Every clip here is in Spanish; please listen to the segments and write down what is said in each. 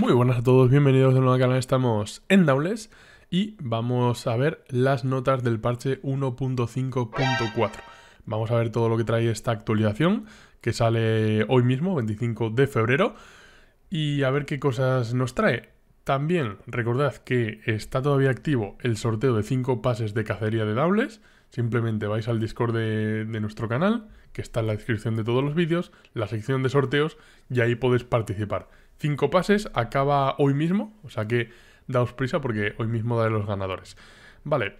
Muy buenas a todos, bienvenidos de nuevo al canal, estamos en Doubles y vamos a ver las notas del parche 1.5.4. Vamos a ver todo lo que trae esta actualización que sale hoy mismo, 25 de febrero, y a ver qué cosas nos trae. También recordad que está todavía activo el sorteo de 5 pases de cacería de Doubles, Simplemente vais al Discord de, de nuestro canal, que está en la descripción de todos los vídeos, la sección de sorteos, y ahí podéis participar. Cinco pases, acaba hoy mismo, o sea que daos prisa porque hoy mismo daré los ganadores. Vale,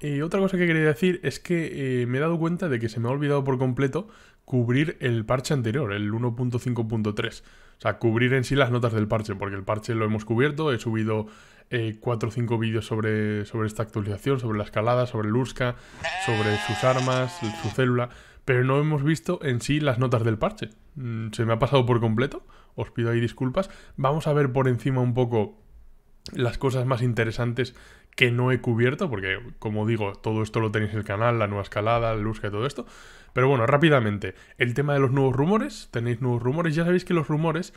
y eh, otra cosa que quería decir es que eh, me he dado cuenta de que se me ha olvidado por completo cubrir el parche anterior, el 1.5.3. O sea, cubrir en sí las notas del parche, porque el parche lo hemos cubierto, he subido eh, 4 o 5 vídeos sobre, sobre esta actualización, sobre la escalada, sobre el USCA, sobre sus armas, su célula, pero no hemos visto en sí las notas del parche. Mm, se me ha pasado por completo, os pido ahí disculpas. Vamos a ver por encima un poco las cosas más interesantes que no he cubierto, porque como digo, todo esto lo tenéis en el canal, la nueva escalada, la Lusca y todo esto. Pero bueno, rápidamente, el tema de los nuevos rumores, tenéis nuevos rumores, ya sabéis que los rumores,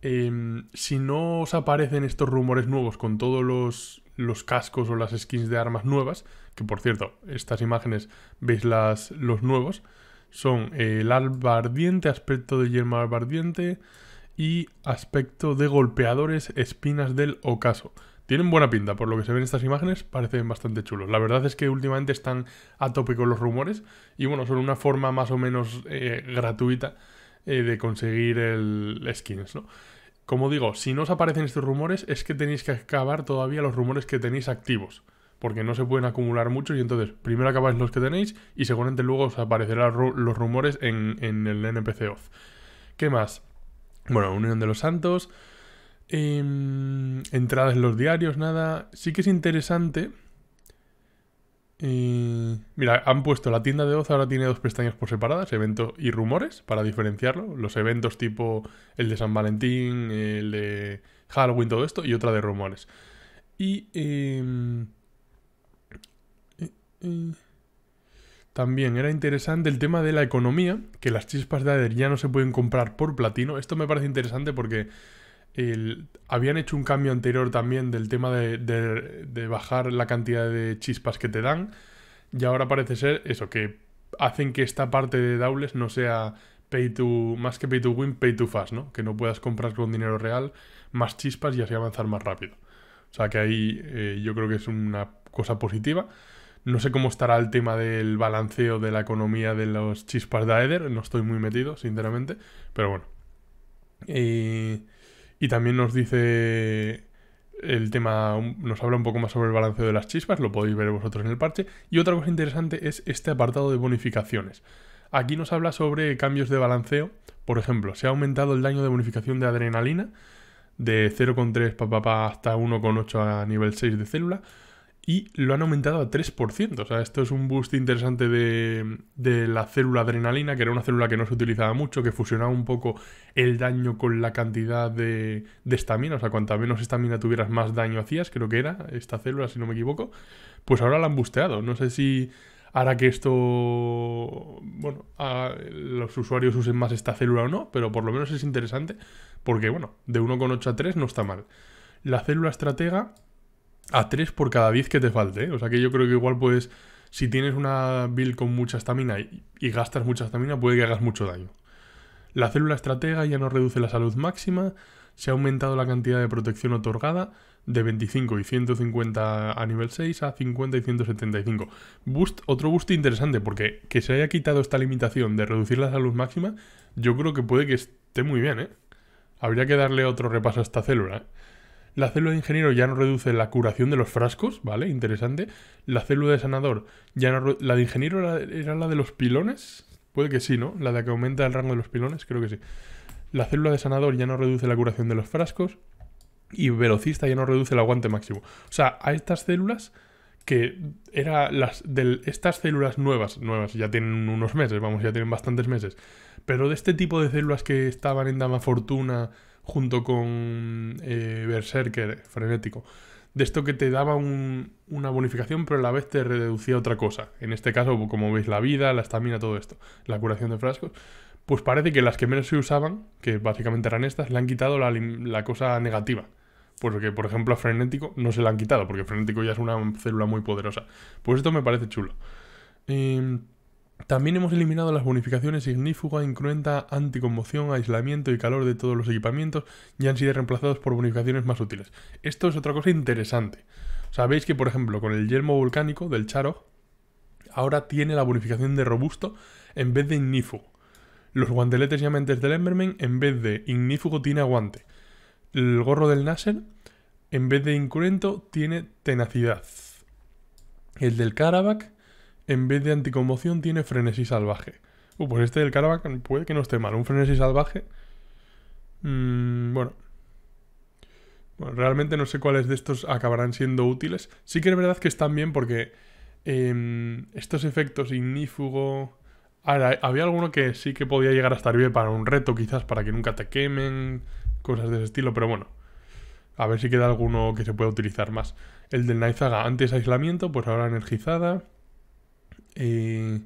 em, si no os aparecen estos rumores nuevos con todos los, los, cascos o las skins de armas nuevas, que por cierto, estas imágenes veis los nuevos, son el albardiente, aspecto de yerma albardiente y aspecto de golpeadores espinas del ocaso. Tienen buena pinta, por lo que se ven estas imágenes, parecen bastante chulos. La verdad es que últimamente están a tope con los rumores y bueno, son una forma más o menos eh, gratuita eh, de conseguir el skins, ¿no? Como digo, si no os aparecen estos rumores es que tenéis que acabar todavía los rumores que tenéis activos, porque no se pueden acumular muchos y entonces primero acabáis los que tenéis y seguramente luego os aparecerán los rumores en, en el NPC Off. ¿Qué más? Bueno, Unión de los Santos. Em, entradas en los diarios, nada. Sí que es interesante. Eh, mira, han puesto la tienda de Oz, ahora tiene dos pestañas por separadas, eventos y rumores, para diferenciarlo. Los eventos tipo el de San Valentín, el de Halloween, todo esto, y otra de rumores. Y... Em, eh, eh, también era interesante el tema de la economía, que las chispas de Ader ya no se pueden comprar por platino. Esto me parece interesante porque habían hecho un cambio anterior también del tema de, bajar la cantidad de chispas que te dan. Y ahora parece ser eso, que hacen que esta parte de Daules no sea pay to, más que pay to win, pay to fast, ¿no? Que no puedas comprar con dinero real más chispas y así avanzar más rápido. O sea que ahí eh, yo creo que es una cosa positiva. No sé cómo estará el tema del balanceo de la economía de los chispas de Aether, no estoy muy metido, sinceramente, pero bueno. Y, también nos dice el tema, nos habla un poco más sobre el balanceo de las chispas, lo podéis ver vosotros en el parche. Y otra cosa interesante es este apartado de bonificaciones. Aquí nos habla sobre cambios de balanceo. Por ejemplo, se ha aumentado el daño de bonificación de adrenalina de 0,3 hasta 1,8 a nivel 6 de célula y lo han aumentado a 3%. O sea, esto es un boost interesante de, la célula adrenalina, que era una célula que no se utilizaba mucho, que fusionaba un poco el daño con la cantidad de estamina. o sea, cuanta menos estamina tuvieras, más daño hacías, creo que era esta célula, si no me equivoco. Pues ahora la han busteado. No sé si hará que esto, bueno, a los usuarios usen más esta célula o no, pero por lo menos es interesante porque, bueno, de 1,8 a 3 no está mal. La célula estratega a 3 por cada 10 que te falte. ¿eh? O sea que yo creo que igual puedes... si tienes una build con mucha estamina y, gastas mucha estamina puede que hagas mucho daño. La célula estratega ya no reduce la salud máxima, se ha aumentado la cantidad de protección otorgada de 25 y 150 a nivel 6 a 50 y 175. Boost, otro boost interesante porque que se haya quitado esta limitación de reducir la salud máxima, yo creo que puede que esté muy bien, ¿eh? Habría que darle otro repaso a esta célula. ¿eh? La célula de ingeniero ya no reduce la curación de los frascos, ¿vale? Interesante. La célula de sanador ya no... ¿La de ingeniero era, la de los pilones? Puede que sí, ¿no? La de que aumenta el rango de los pilones, creo que sí. La célula de sanador ya no reduce la curación de los frascos. Y velocista ya no reduce el aguante máximo. O sea, a estas células que eran... las estas células nuevas, nuevas, ya tienen unos meses, vamos, ya tienen bastantes meses, pero de este tipo de células que estaban en Dama Fortuna, junto con eh, Berserker, frenético. De esto que te daba una bonificación, pero a la vez te reducía otra cosa. En este caso, como veis, la vida, la estamina, todo esto, la curación de frascos. Pues parece que las que menos se usaban, que básicamente eran estas, le han quitado la, la cosa negativa. Porque, por ejemplo, a Frenético no se la han quitado, porque Frenético ya es una célula muy poderosa. Pues esto me parece chulo. Eh, también hemos eliminado las bonificaciones ignífuga, incruenta, anticonmoción, aislamiento y calor de todos los equipamientos y han sido reemplazados por bonificaciones más útiles. Esto es otra cosa interesante. Sabéis que, por ejemplo, con el yermo volcánico del Charo, ahora tiene la bonificación de robusto en vez de ignífugo. Los guanteletes y amantes del Emberman en vez de ignífugo tiene aguante. El gorro del Nasser en vez de incruento tiene tenacidad. El del Karabakh en vez de Anticomoción tiene frenesí salvaje. Uh, pues este del Caravan puede que no esté mal. Un frenesí salvaje. Mm, bueno. bueno. Realmente no sé cuáles de estos acabarán siendo útiles. Sí que es verdad que están bien porque em, estos efectos ignífugo. Ahora, había alguno que sí que podía llegar a estar bien para un reto, quizás para que nunca te quemen, cosas de ese estilo, pero bueno. A ver si queda alguno que se pueda utilizar más. El del Naizaga, antes aislamiento, pues ahora energizada. Eh,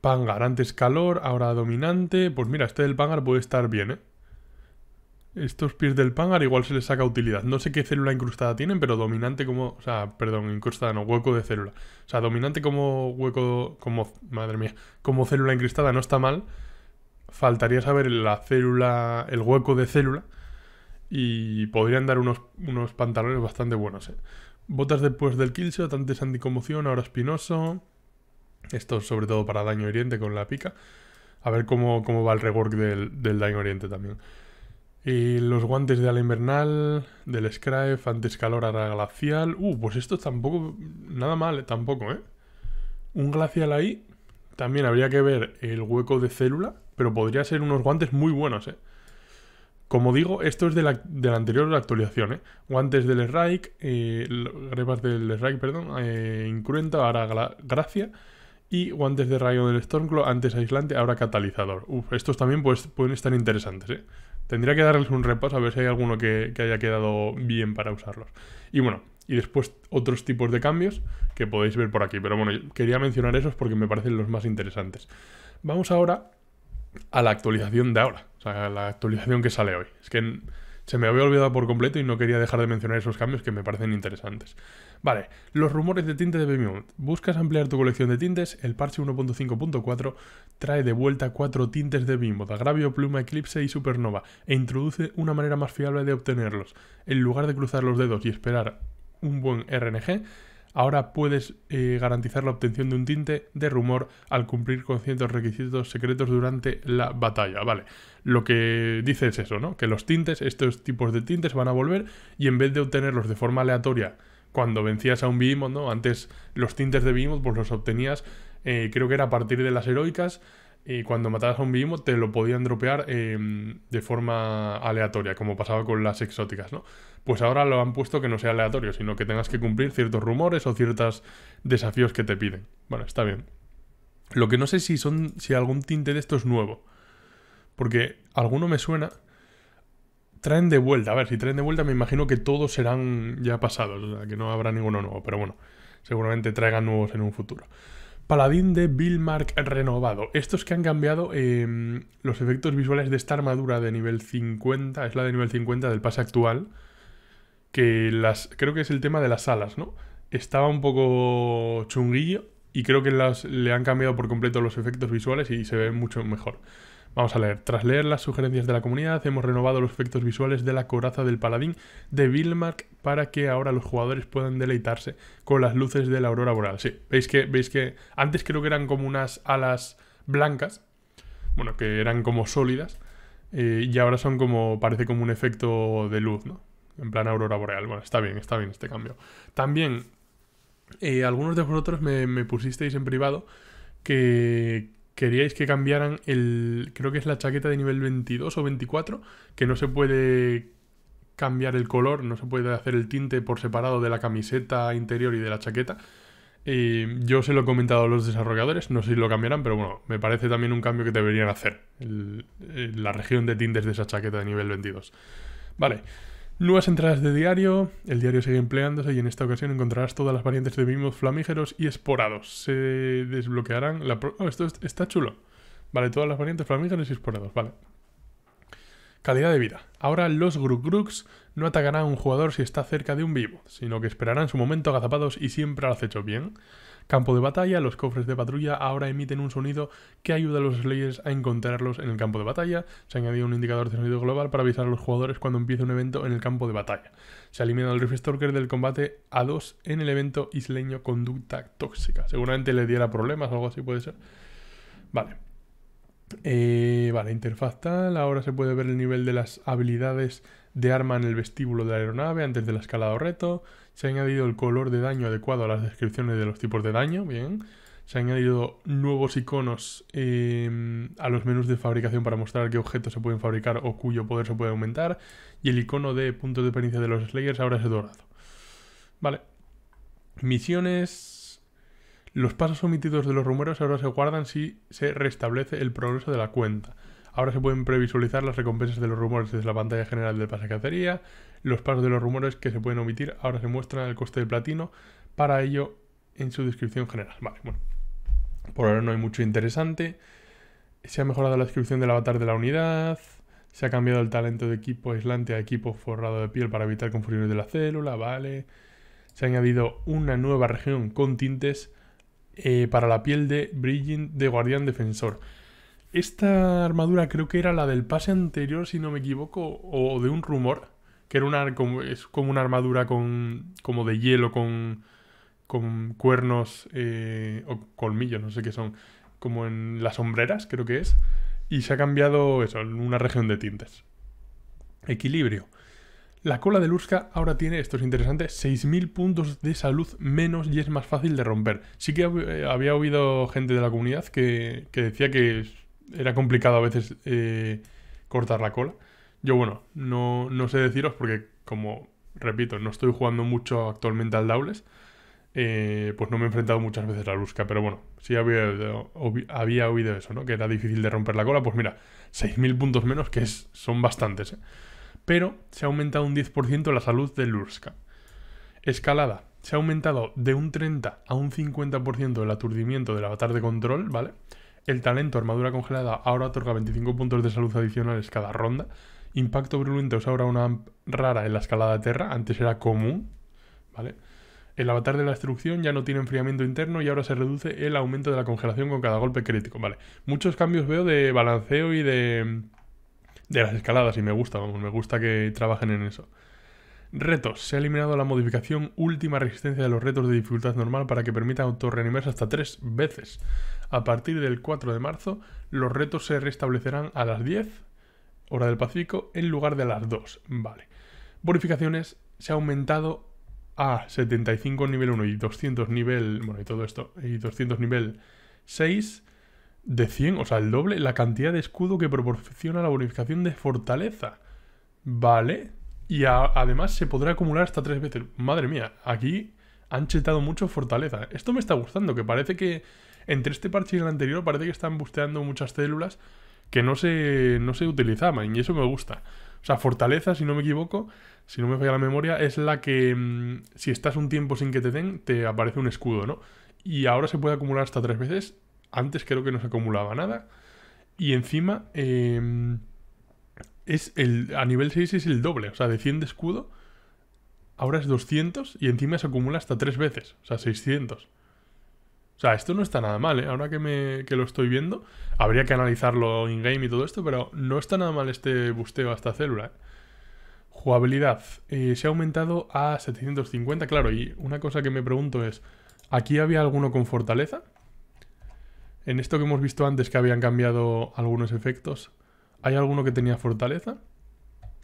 Pangar, antes calor, ahora dominante. Pues mira, este del Pangar puede estar bien, ¿eh? Estos pies del Pangar igual se les saca utilidad. No sé qué célula incrustada tienen, pero dominante como... O sea, perdón, incrustada no, hueco de célula. O sea, dominante como hueco... como... Madre mía. Como célula incrustada no está mal. Faltaría saber la célula... el hueco de célula. Y podrían dar unos, unos pantalones bastante buenos, ¿eh? Botas después del killshot, antes anticomoción, ahora espinoso. Esto sobre todo para daño oriente con la pica. A ver cómo, cómo va el rework del, del daño oriente también. Y los guantes de ala invernal, del Scraef, antes calor ahora glacial. Uh, pues esto tampoco, nada mal, eh, tampoco, ¿eh? Un glacial ahí, también habría que ver el hueco de célula, pero podría ser unos guantes muy buenos, ¿eh? Como digo, esto es de la, de la anterior actualización, ¿eh? Guantes del Strike, eh, del Strike, perdón, eh, Incruenta, ahora Gracia y guantes de rayo del Stormclaw, antes aislante, ahora catalizador. Uf, estos también pues, pueden estar interesantes, ¿eh? Tendría que darles un repaso a ver si hay alguno que, haya quedado bien para usarlos. Y bueno, y después otros tipos de cambios que podéis ver por aquí. Pero bueno, quería mencionar esos porque me parecen los más interesantes. Vamos ahora a la actualización de ahora, o sea, a la actualización que sale hoy. Es que se me había olvidado por completo y no quería dejar de mencionar esos cambios que me parecen interesantes. Vale, los rumores de tinte de Bimbo. Buscas ampliar tu colección de tintes, el parche 1.5.4 trae de vuelta cuatro tintes de Bimbo, Agravio, Pluma, Eclipse y Supernova, e introduce una manera más fiable de obtenerlos. En lugar de cruzar los dedos y esperar un buen RNG, ahora puedes eh, garantizar la obtención de un tinte de rumor al cumplir con ciertos requisitos secretos durante la batalla. Vale, lo que dice es eso, ¿no? Que los tintes, estos tipos de tintes van a volver y en vez de obtenerlos de forma aleatoria cuando vencías a un Behemoth, ¿no? Antes los tintes de Behemoth pues los obtenías, eh, creo que era a partir de las heroicas y cuando matabas a un bimbo te lo podían dropear em, de forma aleatoria, como pasaba con las exóticas, ¿no? Pues ahora lo han puesto que no sea aleatorio, sino que tengas que cumplir ciertos rumores o ciertos desafíos que te piden. Bueno, está bien. Lo que no sé si son. si algún tinte de esto es nuevo. Porque alguno me suena. Traen de vuelta. A ver, si traen de vuelta, me imagino que todos serán ya pasados. O sea, que no habrá ninguno nuevo. Pero bueno, seguramente traigan nuevos en un futuro. Paladín de Billmark renovado. Estos que han cambiado em, los efectos visuales de esta armadura de nivel 50, es la de nivel 50 del pase actual, que las, creo que es el tema de las alas, ¿no? Estaba un poco chunguillo y creo que las, le han cambiado por completo los efectos visuales y se ve mucho mejor. Vamos a leer. Tras leer las sugerencias de la comunidad, hemos renovado los efectos visuales de la coraza del paladín de Vilmark para que ahora los jugadores puedan deleitarse con las luces de la aurora boreal. Sí, veis que, veis que antes creo que eran como unas alas blancas, bueno, que eran como sólidas, eh, y ahora son como, parece como un efecto de luz, ¿no? En plan aurora boreal. Bueno, está bien, está bien este cambio. También, eh, algunos de vosotros me pusisteis en privado que, queríais que cambiaran el. Creo que es la chaqueta de nivel 22 o 24, que no se puede cambiar el color, no se puede hacer el tinte por separado de la camiseta interior y de la chaqueta. yo se lo he comentado a los desarrolladores, no sé si lo cambiarán, pero bueno, me parece también un cambio que deberían hacer. la región de tintes de esa chaqueta de nivel 22. Vale. Nuevas entradas de diario, el diario sigue empleándose y en esta ocasión encontrarás todas las variantes de mimos flamígeros y esporados. Se desbloquearán Oh, esto está chulo. Vale, todas las variantes flamígeros y esporados, vale. Calidad de vida. Ahora los Grugrugs no atacarán a un jugador si está cerca de un vivo, sino que esperarán su momento agazapados y siempre al acecho bien campo de batalla, los cofres de patrulla ahora emiten un sonido que ayuda a los Slayers a encontrarlos en el campo de batalla. Se ha añadido un indicador de sonido global para avisar a los jugadores cuando empiece un evento en el campo de batalla. Se ha eliminado el Rift Stalker del combate a 2 en el evento isleño Conducta Tóxica. Seguramente le diera problemas o algo así, puede ser. Vale. Eh, vale, interfaz tal. Ahora se puede ver el nivel de las habilidades de arma en el vestíbulo de la aeronave antes de del escalado reto. Se ha añadido el color de daño adecuado a las descripciones de los tipos de daño, bien. Se han añadido nuevos iconos em, a los menús de fabricación para mostrar qué objetos se pueden fabricar o cuyo poder se puede aumentar. Y el icono de puntos de experiencia de los Slayers ahora es dorado. Vale. Misiones. Los pasos omitidos de los rumores ahora se guardan si se restablece el progreso de la cuenta. Ahora se pueden previsualizar las recompensas de los rumores desde la pantalla general del cacería. Los pasos de los rumores que se pueden omitir ahora se muestran el coste del platino. Para ello, en su descripción general. Por ahora no hay mucho interesante. Se ha mejorado la descripción del avatar de la unidad. Se ha cambiado el talento de equipo aislante a equipo forrado de piel para evitar confusiones de la célula. Vale. Se ha añadido una nueva región con tintes eh, para la piel de Bridging de Guardián Defensor. Esta armadura creo que era la del pase anterior, si no me equivoco, o de un rumor, que era una, es como una armadura con, como de hielo, con, con cuernos eh, o colmillos, no sé qué son, como en las sombreras, creo que es. Y se ha cambiado eso, en una región de tintes. Equilibrio. La cola de Lurska ahora tiene, esto es interesante, 6.000 puntos de salud menos y es más fácil de romper. Sí que eh, había oído gente de la comunidad que, que decía que era complicado a veces eh, cortar la cola. Yo, bueno, no, sé deciros porque, como repito, no estoy jugando mucho actualmente al Doubles. Eh, pues no me he enfrentado muchas veces a Lurska. pero bueno, sí había, oído eso, ¿no? Que era difícil de romper la cola. Pues mira, 6.000 puntos menos, que es, son bastantes, ¿eh? Pero se ha aumentado un 10% la salud de Lurska. Escalada. Se ha aumentado de un 30 a un 50% el aturdimiento del avatar de control, ¿vale? vale el talento armadura congelada ahora otorga 25 puntos de salud adicionales cada ronda. Impacto virulento usa ahora una rara en la escalada de Terra, antes era común, ¿vale? El avatar de la destrucción ya no tiene enfriamiento interno y ahora se reduce el aumento de la congelación con cada golpe crítico, ¿vale? Muchos cambios veo de balanceo y de, de las escaladas y me gusta, vamos, me gusta que trabajen en eso. Retos. Se ha eliminado la modificación última resistencia de los retos de dificultad normal para que permita autorreanimarse hasta tres veces. A partir del 4 de marzo, los retos se restablecerán a las 10, hora del Pacífico, en lugar de a las 2. Vale. Bonificaciones. Se ha aumentado a 75 nivel 1 y 200 nivel... Bueno, y todo esto. Y 200 nivel 6 de 100, o sea, el doble, la cantidad de escudo que proporciona la bonificación de fortaleza. Vale. Y además se podrá acumular hasta tres veces. Madre mía, aquí han chetado mucho fortaleza. Esto me está gustando, que parece que entre este parche y el anterior parece que están busteando muchas células que no se, no se utilizaban y eso me gusta. O sea, fortaleza, si no me equivoco, si no me falla la memoria, es la que mm, si estás un tiempo sin que te den, te aparece un escudo, ¿no? Y ahora se puede acumular hasta tres veces. Antes creo que no se acumulaba nada. Y encima... Em, es el, a nivel 6 es el doble, o sea, de 100 de escudo, ahora es 200 y encima se acumula hasta 3 veces, o sea, 600. O sea, esto no está nada mal, ¿eh? Ahora que, me, que lo estoy viendo, habría que analizarlo in-game y todo esto, pero no está nada mal este busteo a esta célula, ¿eh? Jugabilidad. Eh, se ha aumentado a 750, claro, y una cosa que me pregunto es, ¿aquí había alguno con fortaleza? En esto que hemos visto antes que habían cambiado algunos efectos, ¿Hay alguno que tenía fortaleza?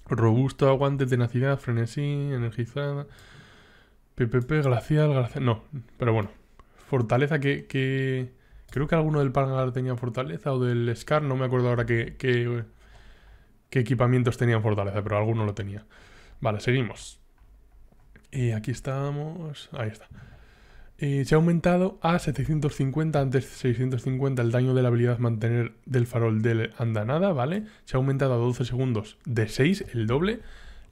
Robusto, aguante, tenacidad, frenesí, energizada. PPP, glacial, glacial. No, pero bueno. Fortaleza que, Creo que alguno del Palgar tenía fortaleza o del Scar. No me acuerdo ahora qué, qué, qué equipamientos tenían fortaleza, pero alguno lo tenía. Vale, seguimos. Y eh, aquí estamos. Ahí está. Eh, se ha aumentado a 750, antes 650 el daño de la habilidad mantener del farol del andanada, ¿vale? Se ha aumentado a 12 segundos de 6, el doble.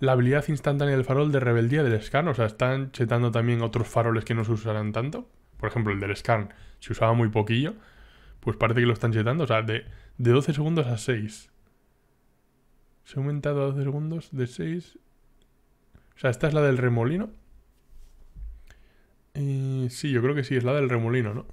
La habilidad instantánea del farol de rebeldía del scan, o sea, están chetando también otros faroles que no se usarán tanto. Por ejemplo, el del scan se usaba muy poquillo, pues parece que lo están chetando, o sea, de, de 12 segundos a 6. Se ha aumentado a 12 segundos de 6. O sea, esta es la del remolino. Mm, sí, yo creo que sí, es la del remolino, ¿no?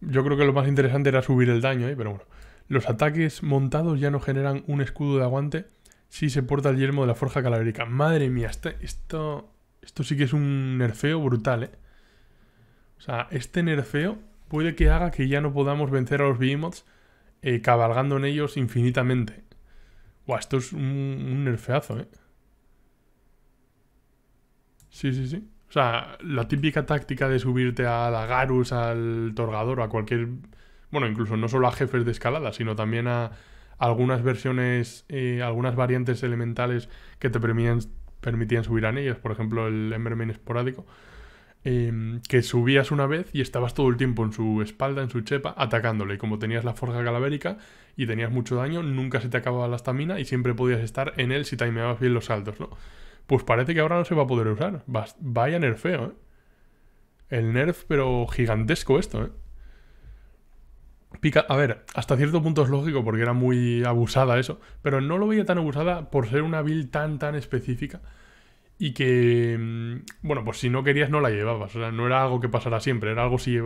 Yo creo que lo más interesante era subir el daño, ¿eh? pero bueno. Los ataques montados ya no generan un escudo de aguante si se porta el yermo de la forja calavérica. Madre mía, este, esto, esto sí que es un nerfeo brutal, ¿eh? O sea, este nerfeo puede que haga que ya no podamos vencer a los behemoths eh, cabalgando en ellos infinitamente. Buah, esto es un, un nerfeazo, ¿eh? Sí, sí, sí. O sea, la típica táctica de subirte a la Garus, al Torgador, a cualquier. Bueno, incluso no solo a jefes de escalada, sino también a algunas versiones, eh, algunas variantes elementales que te permitían, subir a ellas. Por ejemplo, el Emberman esporádico. Em, que subías una vez y estabas todo el tiempo en su espalda, en su chepa, atacándole. Y como tenías la forja calavérica y tenías mucho daño, nunca se te acababa la estamina y siempre podías estar en él si timeabas bien los saltos, ¿no? Pues parece que ahora no se va a poder usar. Vaya nerfeo, ¿eh? El nerf, pero gigantesco esto, ¿eh? Pica, a ver, hasta cierto punto es lógico porque era muy abusada eso, pero no lo veía tan abusada por ser una build tan, tan específica y que, mm, bueno, pues si no querías no la llevabas, o sea, no era algo que pasara siempre, era algo si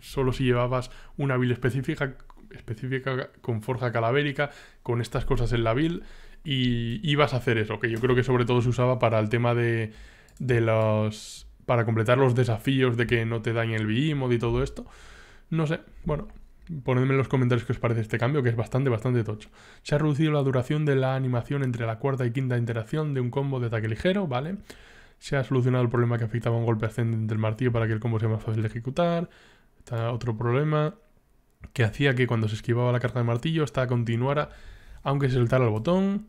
solo si llevabas una build específica, específica con forja calabérica, con estas cosas en la build y ibas a hacer eso, que yo creo que sobre todo se usaba para el tema de, de los... para completar los desafíos de que no te dañe el BIMOD y todo esto. No sé, bueno, ponedme en los comentarios qué os parece este cambio, que es bastante, bastante tocho. Se ha reducido la duración de la animación entre la cuarta y quinta interacción de un combo de ataque ligero, ¿vale? Se ha solucionado el problema que afectaba un golpe ascendente del martillo para que el combo sea más fácil de ejecutar. Está otro problema que hacía que cuando se esquivaba la carta de martillo, esta continuara aunque se soltara el botón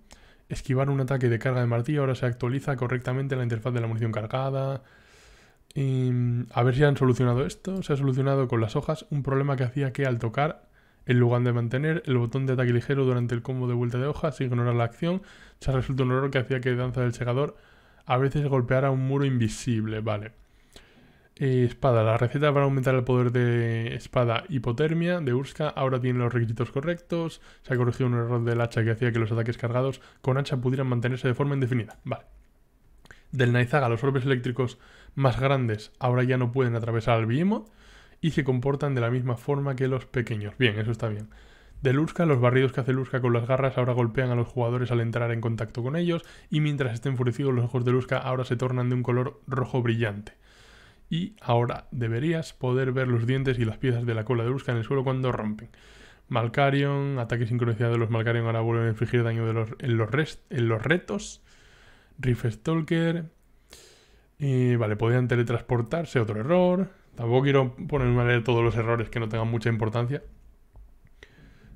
esquivar un ataque de carga de martillo. Ahora se actualiza correctamente la interfaz de la munición cargada. Mm, a ver si han solucionado esto. Se ha solucionado con las hojas un problema que hacía que al tocar, en lugar de mantener el botón de ataque ligero durante el combo de vuelta de hojas, ignorar la acción, se ha resuelto un error que hacía que Danza del Segador a veces golpeara un muro invisible. Vale espada. La receta para aumentar el poder de espada hipotermia de Urska ahora tiene los requisitos correctos. Se ha corregido un error del hacha que hacía que los ataques cargados con hacha pudieran mantenerse de forma indefinida. Vale. Del Naizaga, los orbes eléctricos más grandes ahora ya no pueden atravesar al Behemoth y se comportan de la misma forma que los pequeños. Bien, eso está bien. Del Urska, los barridos que hace Urska con las garras ahora golpean a los jugadores al entrar en contacto con ellos y mientras estén enfurecidos los ojos de Urska ahora se tornan de un color rojo brillante y ahora deberías poder ver los dientes y las piezas de la cola de brusca en el suelo cuando rompen. Malcarion, ataque sincronizado de los Malcarion ahora vuelven a infligir daño en, los en los retos. Rift Stalker. Y vale, podrían teletransportarse, otro error. Tampoco quiero ponerme a leer todos los errores que no tengan mucha importancia.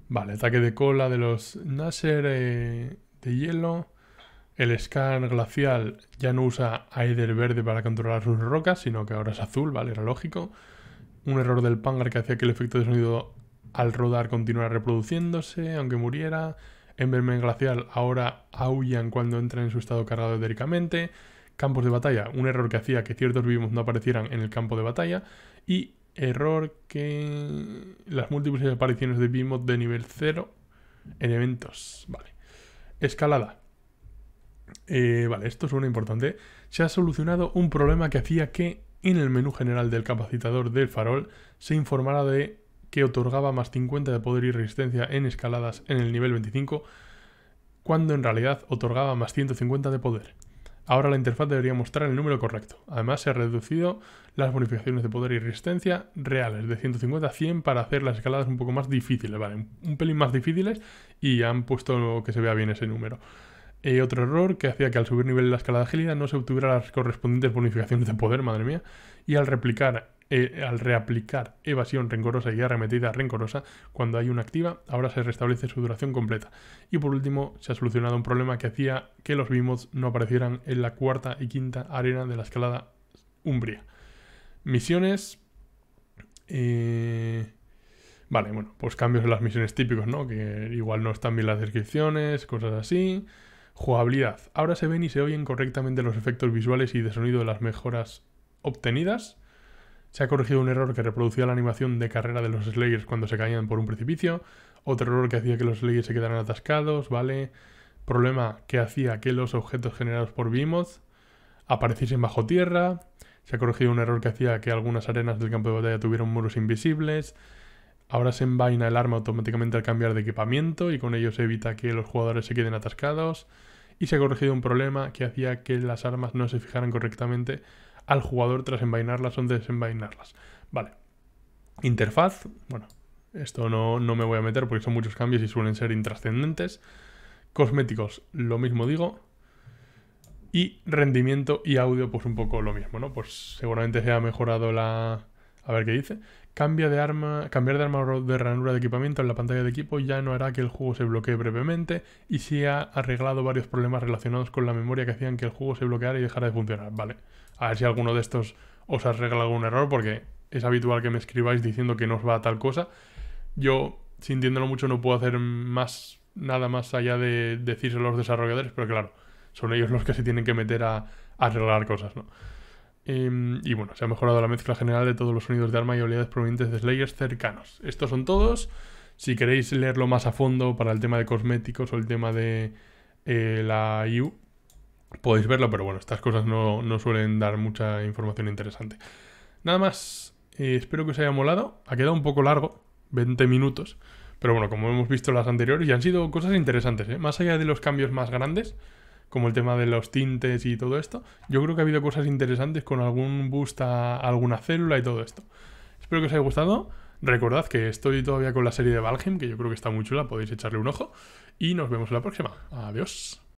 Vale, ataque de cola de los Nasser eh, de hielo. El Scan Glacial ya no usa Aider verde para controlar sus rocas, sino que ahora es azul, ¿vale? Era lógico. Un error del Pangar que hacía que el efecto de sonido al rodar continuara reproduciéndose, aunque muriera. Envermen Glacial ahora aullan cuando entran en su estado cargado etéricamente. Campos de batalla, un error que hacía que ciertos vivos no aparecieran en el campo de batalla. Y error que las múltiples apariciones de Bimod de nivel 0 en eventos. Vale. Escalada. Eh, vale, esto es una importante. Se ha solucionado un problema que hacía que en el menú general del capacitador del farol se informara de que otorgaba más 50 de poder y resistencia en escaladas en el nivel 25, cuando en realidad otorgaba más 150 de poder. Ahora la interfaz debería mostrar el número correcto. Además, se han reducido las bonificaciones de poder y resistencia reales de 150 a 100 para hacer las escaladas un poco más difíciles, ¿vale? Un pelín más difíciles y han puesto que se vea bien ese número otro error que hacía que al subir nivel de la escalada de agilidad no se obtuvieran las correspondientes bonificaciones de poder, madre mía. Y al replicar, eh, al reaplicar evasión rencorosa y arremetida rencorosa, cuando hay una activa, ahora se restablece su duración completa. Y por último, se ha solucionado un problema que hacía que los bimods no aparecieran en la cuarta y quinta arena de la escalada Umbria. Misiones. Eh, vale, bueno, pues cambios en las misiones típicos, ¿no? Que igual no están bien las descripciones, cosas así. Jugabilidad. Ahora se ven y se oyen correctamente los efectos visuales y de sonido de las mejoras obtenidas. Se ha corregido un error que reproducía la animación de carrera de los Slayers cuando se caían por un precipicio. Otro error que hacía que los Slayers se quedaran atascados, ¿vale? Problema que hacía que los objetos generados por Vimos apareciesen bajo tierra. Se ha corregido un error que hacía que algunas arenas del campo de batalla tuvieran muros invisibles. Ahora se envaina el arma automáticamente al cambiar de equipamiento y con ello se evita que los jugadores se queden atascados y se ha corregido un problema que hacía que las armas no se fijaran correctamente al jugador tras envainarlas o desenvainarlas. Vale. Interfaz, bueno, esto no, no me voy a meter porque son muchos cambios y suelen ser intrascendentes. Cosméticos, lo mismo digo. Y rendimiento y audio, pues un poco lo mismo, ¿no? Pues seguramente se ha mejorado la... A ver qué dice. Cambia de arma, cambiar de arma o de ranura de equipamiento en la pantalla de equipo ya no hará que el juego se bloquee brevemente y se ha arreglado varios problemas relacionados con la memoria que hacían que el juego se bloqueara y dejara de funcionar. Vale, a ver si alguno de estos os arregla algún error porque es habitual que me escribáis diciendo que no os va a tal cosa. Yo, sintiéndolo mucho, no puedo hacer más nada más allá de decírselo a los desarrolladores, pero claro, son ellos los que se tienen que meter a arreglar cosas, ¿no? Em, y bueno, se ha mejorado la mezcla general de todos los sonidos de arma y habilidades provenientes de Slayers cercanos. Estos son todos. Si queréis leerlo más a fondo para el tema de cosméticos o el tema de eh, la IU, podéis verlo, pero bueno, estas cosas no, no suelen dar mucha información interesante. Nada más, eh, espero que os haya molado. Ha quedado un poco largo, 20 minutos. Pero bueno, como hemos visto las anteriores, y han sido cosas interesantes, ¿eh? más allá de los cambios más grandes como el tema de los tintes y todo esto. Yo creo que ha habido cosas interesantes con algún boost a alguna célula y todo esto. Espero que os haya gustado. Recordad que estoy todavía con la serie de Valheim, que yo creo que está muy chula, podéis echarle un ojo. Y nos vemos en la próxima. Adiós.